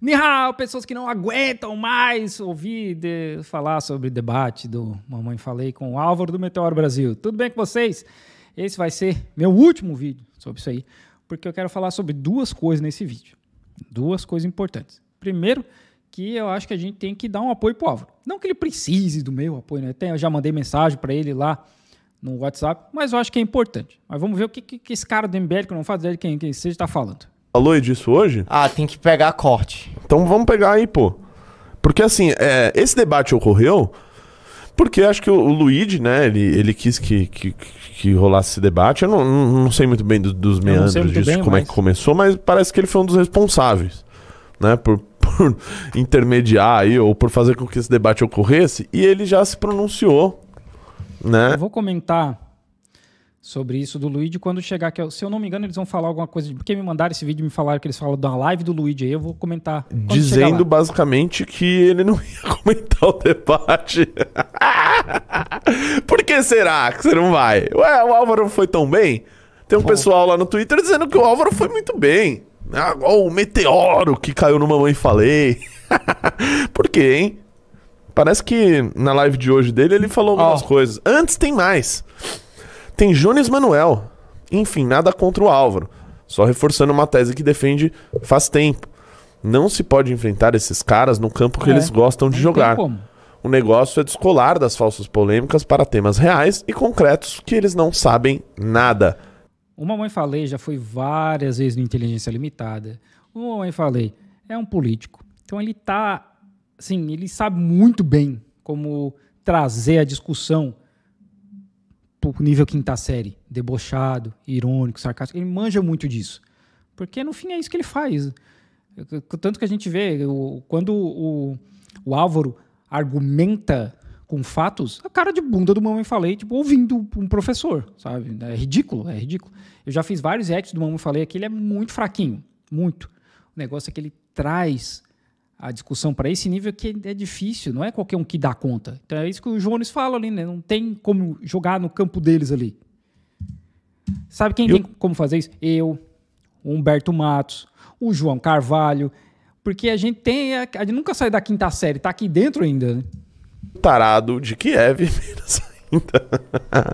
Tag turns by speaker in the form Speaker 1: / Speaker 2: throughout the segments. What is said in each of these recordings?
Speaker 1: Nihao, pessoas que não aguentam mais ouvir de, falar sobre o debate do Mamãe Falei com o Álvaro do Meteor Brasil. Tudo bem com vocês? Esse vai ser meu último vídeo sobre isso aí, porque eu quero falar sobre duas coisas nesse vídeo. Duas coisas importantes. Primeiro, que eu acho que a gente tem que dar um apoio pro Álvaro. Não que ele precise do meu apoio, né? Eu já mandei mensagem para ele lá no WhatsApp, mas eu acho que é importante. Mas vamos ver o que, que, que esse cara do MBL, que não faz ideia é de quem, quem seja, está falando
Speaker 2: falou disso hoje? Ah, tem
Speaker 1: que pegar corte.
Speaker 2: Então vamos pegar aí, pô. Porque assim, é, esse debate ocorreu porque acho que o, o Luigi, né, ele, ele quis que, que, que rolasse esse debate. Eu não, não, não sei muito bem do, dos meandros disso, bem, como mas... é que começou, mas parece que ele foi um dos responsáveis, né, por, por intermediar aí, ou por fazer com que esse debate ocorresse, e ele já se
Speaker 1: pronunciou, né? Eu vou comentar sobre isso do Luigi quando chegar que se eu não me engano eles vão falar alguma coisa porque me mandaram esse vídeo me falaram que eles falam da live do Luigi aí eu vou comentar
Speaker 2: dizendo basicamente que ele não ia comentar o debate por que será que você não vai Ué, o Álvaro foi tão bem tem um pessoal lá no Twitter dizendo que o Álvaro foi muito bem ah, o meteoro que caiu no mamãe falei por quê hein parece que na live de hoje dele ele falou algumas oh. coisas antes tem mais tem Jones Manuel. Enfim, nada contra o Álvaro. Só reforçando uma tese que defende faz tempo. Não se pode enfrentar esses caras no campo que é, eles gostam de jogar. O negócio é descolar das falsas polêmicas para temas reais e concretos que eles não sabem nada.
Speaker 1: Uma mãe falei já foi várias vezes no Inteligência Limitada. Uma mãe falei é um político. Então ele tá, assim, ele sabe muito bem como trazer a discussão Tipo, nível quinta série, debochado, irônico, sarcástico. Ele manja muito disso. Porque no fim é isso que ele faz. Tanto que a gente vê, quando o, o Álvaro argumenta com fatos, a cara de bunda do Mamãe Falei, tipo, ouvindo um professor, sabe? É ridículo, é ridículo. Eu já fiz vários reacts do Mamãe Falei aqui, ele é muito fraquinho, muito. O negócio é que ele traz a discussão para esse nível é que é difícil, não é qualquer um que dá conta. Então é isso que o Jones fala ali, né? Não tem como jogar no campo deles ali. Sabe quem Eu... tem como fazer isso? Eu, o Humberto Matos, o João Carvalho, porque a gente tem, a, a gente nunca sai da quinta série, tá aqui dentro ainda. Né?
Speaker 2: Tarado de Kiev, menos ainda.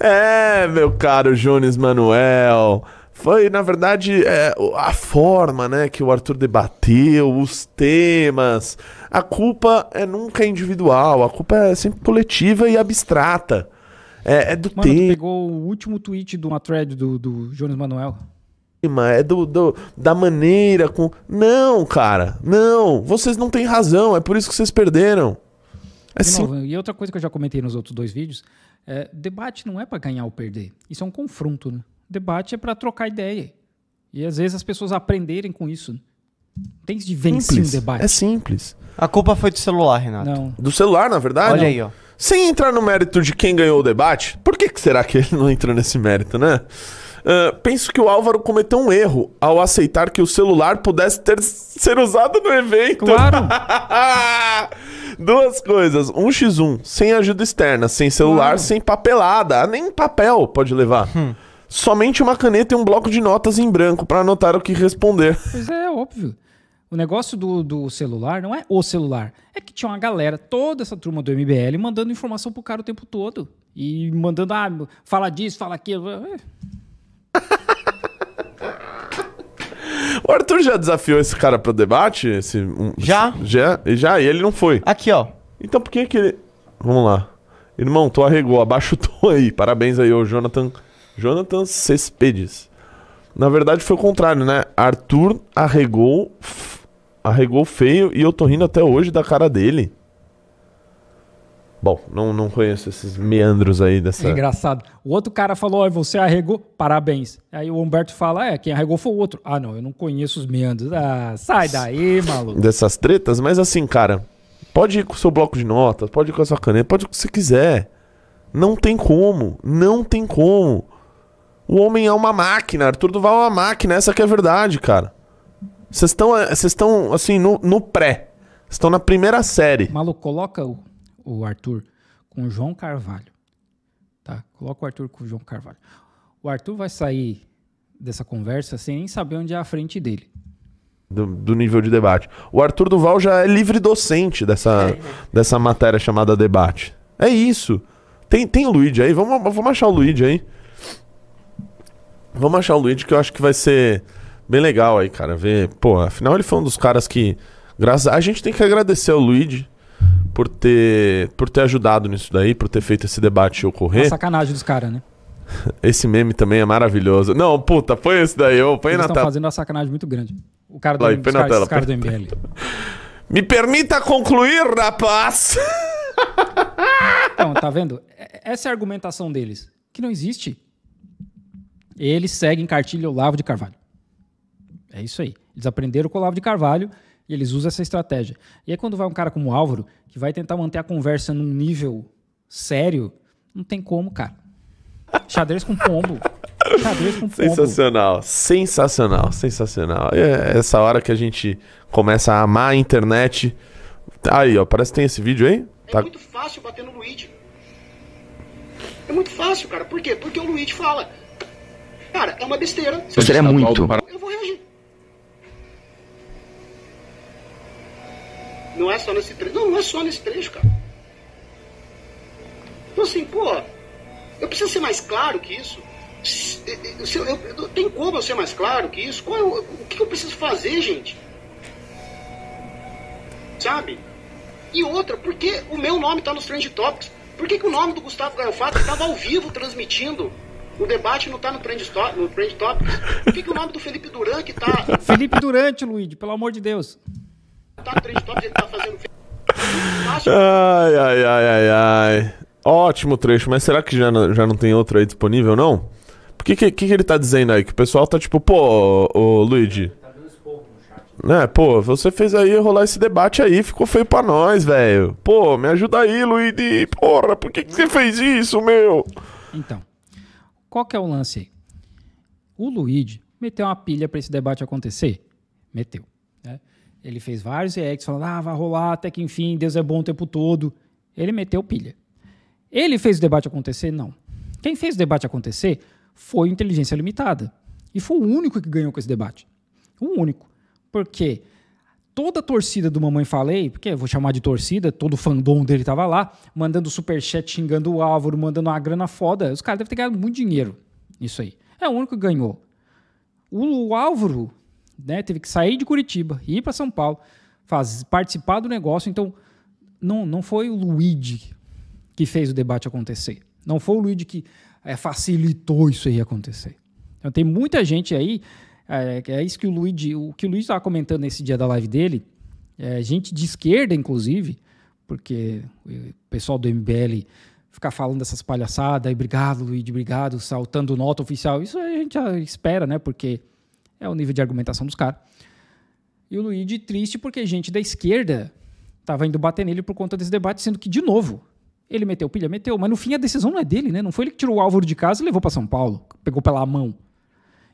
Speaker 2: é, meu caro Jones Manuel. Foi, na verdade, é, a forma né, que o Arthur debateu, os temas. A culpa é nunca individual, a culpa é sempre coletiva e abstrata. É, é do Mano, tema. pegou o último tweet de uma thread do, do Jones Manuel é do, do, da maneira com. Não, cara, não. Vocês não têm razão. É por isso que vocês perderam. É sim... novo,
Speaker 1: e outra coisa que eu já comentei nos outros dois vídeos, é, debate não é para ganhar ou perder. Isso é um confronto, né? debate é para trocar ideia. E às vezes as pessoas aprenderem com isso. Tem de vencer simples. um debate. É simples.
Speaker 2: A culpa foi do celular, Renato. Não. Do
Speaker 1: celular, na verdade? Olha não. aí,
Speaker 2: ó. Sem entrar no mérito de quem ganhou o debate, por que, que será que ele não entrou nesse mérito, né? Uh, penso que o Álvaro cometeu um erro ao aceitar que o celular pudesse ter ser usado no evento. Claro! Duas coisas. Um x 1 sem ajuda externa, sem celular, sem papelada. Ah, nem papel pode levar. Hum somente uma caneta e um bloco de notas em branco para anotar o que responder.
Speaker 1: Pois é, óbvio. O negócio do, do celular não é o celular. É que tinha uma galera, toda essa turma do MBL, mandando informação pro cara o tempo todo. E mandando, ah, fala disso, fala aquilo.
Speaker 2: O Arthur já desafiou esse cara pro debate? Esse, um, já? Já, já, e ele não foi. Aqui, ó. Então por que que ele. Vamos lá. Irmão, tu arregou, abaixa o tom aí. Parabéns aí ô Jonathan Jonathan Cespedes. Na verdade foi o contrário, né? Arthur arregou, arregou feio e eu tô rindo até hoje da cara dele. Bom, não, não conheço esses meandros aí dessa. É
Speaker 1: engraçado. O outro cara falou: oh, você arregou, parabéns. Aí o Humberto fala: é, quem arregou foi o outro. Ah, não, eu não conheço os meandros. Ah, sai daí, maluco.
Speaker 2: Dessas tretas, mas assim, cara, pode ir com o seu bloco de notas, pode ir com a sua caneta, pode ir com o que você quiser. Não tem como, não tem como. O homem é uma máquina, Arthur Duval é uma máquina, essa que é a verdade, cara. Vocês estão, eh, estão
Speaker 1: assim, no, no pré. Vocês estão na primeira série. Maluco, coloca o, o Arthur com o João Carvalho. Tá? Coloca o Arthur com o João Carvalho. O Arthur vai sair dessa conversa sem nem saber onde é a frente dele.
Speaker 2: Do, do, nível de debate. O Arthur Duval já é livre docente dessa, é. dessa matéria chamada debate. É isso. Tem, tem o Luigi aí, vamos, vamos achar o Luigi aí. Vamos achar o Luigi que eu acho que vai ser bem legal aí, cara. Ver, pô, afinal ele foi um dos caras que. Graças... A gente tem que agradecer ao Luigi por ter, por ter ajudado nisso daí, por ter feito esse debate ocorrer. É uma
Speaker 1: sacanagem dos caras, né?
Speaker 2: Esse meme também é maravilhoso. Não, puta, põe esse daí, ô, põe Eles na tela. fazendo
Speaker 1: uma sacanagem muito grande. O cara do, Lá, põe na tela, cara do MBL. Me permita concluir, rapaz! então, tá vendo? Essa é a argumentação deles, que não existe eles seguem cartilha Olavo de Carvalho. É isso aí. Eles aprenderam com o Olavo de Carvalho e eles usam essa estratégia. E aí quando vai um cara como o Álvaro, que vai tentar manter a conversa num nível sério, não tem como, cara. Xadrez com pombo. Xadrez com pombo.
Speaker 2: Sensacional, sensacional, sensacional. É essa hora que a gente começa a amar a internet. Aí, ó, parece que tem esse vídeo aí. Tá... É muito
Speaker 3: fácil bater no Luigi. É muito fácil, cara. Por quê? Porque o Luigi fala Cara, é uma besteira. Seria é muito. Eu vou reagir. Não é só nesse trecho. Não, não é só nesse trecho, cara. Então assim, pô, eu preciso ser mais claro que isso. Eu, eu, eu, tem como eu ser mais claro que isso? Qual é o, o que eu preciso fazer, gente? Sabe? E outra, por que o meu nome está nos Trend Topics? Por que, que o nome do Gustavo Gaiofato estava ao vivo transmitindo o debate não está no Trend, no trend Topics. Fica o nome do Felipe Duran que está. Felipe
Speaker 1: Durante, Luiz, pelo amor de Deus. Tá no Trend Topics, ele tá fazendo. Ai, ai, ai, ai,
Speaker 2: ai. Ótimo trecho, mas será que já, não, já não tem outro aí disponível, não? O que, que, que, ele tá dizendo aí? Que o pessoal tá tipo, pô, ô, Luigi. Tá né, pô, você fez aí rolar esse debate aí, ficou feio pra nós, velho. Pô, me ajuda aí, Luigi.
Speaker 1: Porra, por que, que você fez isso, meu? Então. Qual que é o lance aí? O Luigi meteu uma pilha para esse debate acontecer? Meteu. Né? Ele fez vários reacts falando, ah, vai rolar até que enfim, Deus é bom o tempo todo. Ele meteu pilha. Ele fez o debate acontecer? Não. Quem fez o debate acontecer foi Inteligência Limitada. E foi o único que ganhou com esse debate. O único. Porque toda a torcida do Mamãe Falei, porque eu vou chamar de torcida, todo o fandom dele tava lá, mandando superchat, xingando o Álvaro, mandando uma grana foda. Os caras devem ter ganhado muito dinheiro isso aí. É o único que ganhou. O, o Álvaro né, teve que sair de Curitiba, ir para São Paulo, faz, participar do negócio. Então, não, não foi o Luigi que fez o debate acontecer. Não foi o Luigi que é, facilitou isso aí acontecer. Então, tem muita gente aí é, é isso que o Luiz, o que o Luiz estava comentando nesse dia da live dele, é, gente de esquerda, inclusive, porque o pessoal do MBL ficar falando dessas palhaçadas, e obrigado, Luiz, obrigado, saltando nota oficial, isso a gente já espera, né? Porque é o nível de argumentação dos caras. E o Luiz triste porque gente da esquerda estava indo bater nele por conta desse debate, sendo que, de novo, ele meteu pilha, meteu, mas no fim a decisão não é dele, né? Não foi ele que tirou o Álvaro de casa e levou para São Paulo, pegou pela mão.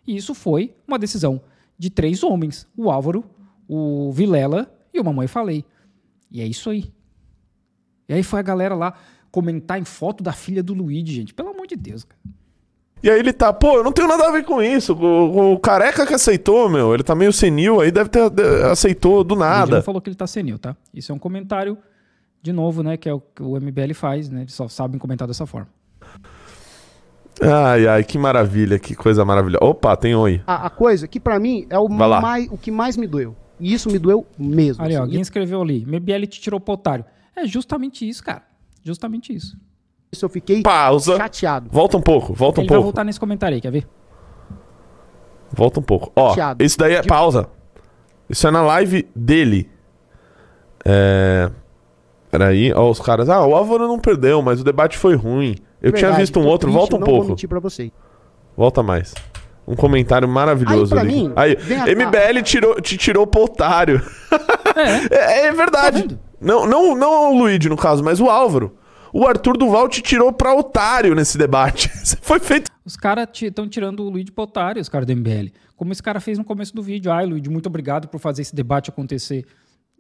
Speaker 1: E isso foi uma decisão de três homens: o Álvaro, o Vilela e o Mamãe Falei. E é isso aí. E aí foi a galera lá comentar em foto da filha do Luigi, gente. Pelo amor de Deus, cara. E aí ele tá, pô, eu não tenho
Speaker 2: nada a ver com isso. O, o careca que aceitou, meu, ele tá meio senil, aí deve ter de, aceitou
Speaker 1: do nada. Ele falou que ele tá senil, tá? Isso é um comentário, de novo, né, que é o que o MBL faz, né? Eles só sabem comentar dessa forma.
Speaker 2: Ai, ai, que maravilha, que coisa maravilhosa. Opa, tem oi.
Speaker 1: A, a coisa que para mim é o, mais, o que mais me doeu. E isso me doeu mesmo. Olha, assim. alguém escreveu ali, MBL te tirou pro otário. É justamente isso, cara. Justamente isso. Isso eu fiquei Pausa. chateado. Volta um pouco, volta Ele um pouco. Ele vai voltar nesse comentário aí, quer ver?
Speaker 2: Volta um pouco. Ó, chateado. isso daí é De... Tipo- pausa. Isso é na live dele. É... Peraí, ó, os caras. Ah, o Álvaro não perdeu, mas o debate foi ruim. Eu Verdade, tinha visto um outro, triste, volta um não pouco. Vou pra você. Volta mais. Um comentário maravilhoso aí, ali. Mim, aí, MBL a... tirou, te tirou pro otário. É, é, é verdade. Tá não, não, não o Luigi, no caso, mas o Álvaro. O Arthur Duval te tirou pra otário nesse debate.
Speaker 1: Foi feito. Os caras estão tirando o Luigi pro otário, os caras do MBL. Como esse cara fez no começo do vídeo. Ai, Luigi, muito obrigado por fazer esse debate acontecer.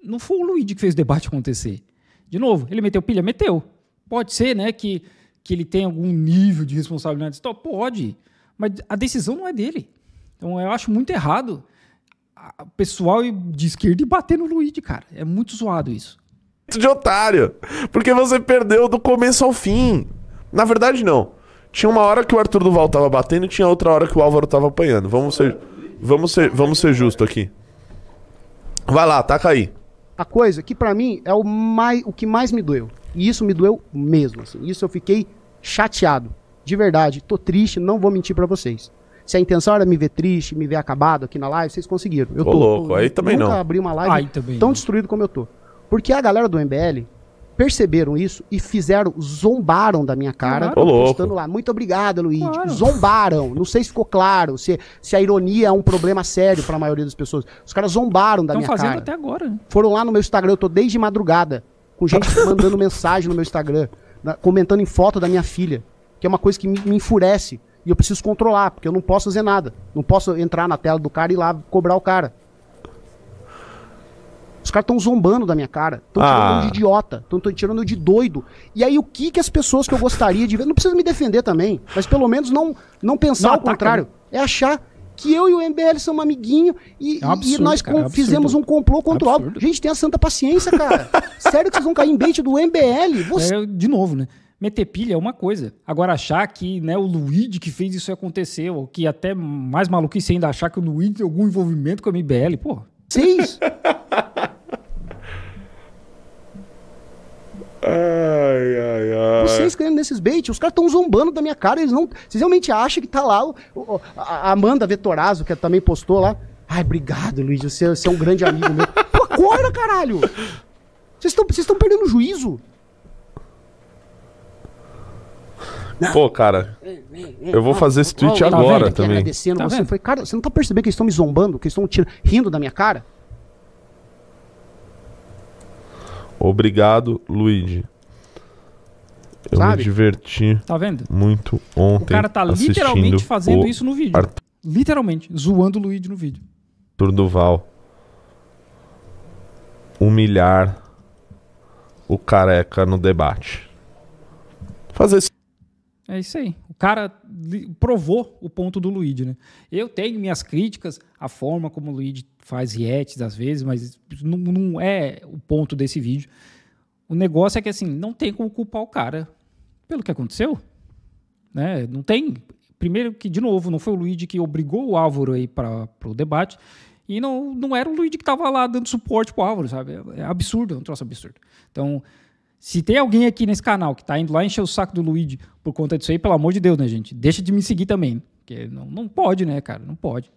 Speaker 1: Não foi o Luigi que fez o debate acontecer. De novo, ele meteu pilha? Meteu. Pode ser, né, que que ele tem algum nível de responsabilidade. Então, pode, mas a decisão não é dele. Então, eu acho muito errado o pessoal de esquerda bater no Luigi, cara. É muito zoado isso. De otário, porque você perdeu do
Speaker 2: começo ao fim. Na verdade, não. Tinha uma hora que o Arthur Duval tava batendo e tinha outra hora que o Álvaro tava apanhando. Vamos ser, vamos ser, vamos ser justo aqui. Vai lá, taca aí.
Speaker 3: A coisa que para mim é o, mais, o que mais me doeu. E isso me doeu mesmo. Assim. Isso eu fiquei chateado, de verdade, tô triste, não vou mentir para vocês. Se a intenção era me ver triste, me ver acabado aqui na live, vocês conseguiram. Eu tô, tô louco, aí também nunca não. Nunca abri uma live tão não. destruído como eu tô. Porque a galera do MBL perceberam isso e fizeram, zombaram da minha cara, claro. postando lá, muito obrigado, Luiz. Claro. Zombaram. Não sei se ficou claro, se, se a ironia é um problema sério para a maioria das pessoas. Os caras zombaram da Tão minha cara. Estão fazendo até agora. Né? Foram lá no meu Instagram, eu tô desde madrugada, com gente mandando mensagem no meu Instagram na, comentando em foto da minha filha, que é uma coisa que me, me enfurece e eu preciso controlar, porque eu não posso fazer nada. Não posso entrar na tela do cara e ir lá cobrar o cara. Os caras estão zombando da minha cara, estão ah. tirando de idiota, estão tirando de doido. E aí o que que as pessoas que eu gostaria de ver, não precisa me defender também, mas pelo menos não não pensar não ao ataca. contrário, né? é achar que eu e o MBL somos amiguinhos e, é um absurdo, e nós cara, é fizemos um complô contra é absurdo. o óbvio. Gente, tenha santa paciência, cara. Sério que vocês vão cair em bait do MBL? Você...
Speaker 1: É, de novo, né? meter pilha é uma coisa. Agora, achar que né, o Luigi que fez isso acontecer, ou que até mais maluquice ainda achar que o Luigi tem algum envolvimento com a MBL, pô. Seis!
Speaker 2: uh... vocês é.
Speaker 3: caindo nesses bait. Os caras estão zombando da minha cara, eles não. Vocês realmente acham que tá lá o, o, a Amanda Vetorazo, que também postou lá. Ai, obrigado, Luiz, você, você é um grande amigo meu. Pô, acorda, caralho! Vocês estão perdendo o juízo.
Speaker 2: Pô, cara,
Speaker 3: eu vou fazer esse tweet
Speaker 2: agora também. tá você.
Speaker 3: Falei, cara, você não tá percebendo que eles estão me zombando, que eles estão rindo da minha cara?
Speaker 2: Obrigado, Luigi. Eu sabe? me diverti. Tá vendo? Muito ontem. O cara tá literalmente fazendo isso no vídeo.
Speaker 1: Literalmente, zoando o Luigi no vídeo.
Speaker 2: Arthur Duval. Humilhar o careca no debate.
Speaker 1: Fazer isso. É isso aí. O cara provou o ponto do Luigi, né? Eu tenho minhas críticas à forma como o Luigi faz rietes às vezes, mas não, não é o ponto desse vídeo. O negócio é que assim, não tem como culpar o cara pelo que aconteceu. Né? Não tem. Primeiro que, de novo, não foi o Luigi que obrigou o Álvaro aí para o debate. E não, não era o Luigi que estava lá dando suporte para o Álvaro, sabe? É absurdo, é um troço absurdo. Então, se tem alguém aqui nesse canal que está indo lá encher o saco do Luigi por conta disso aí, pelo amor de Deus, né, gente? Deixa de me seguir também. Porque não, não pode, né, cara? Não pode.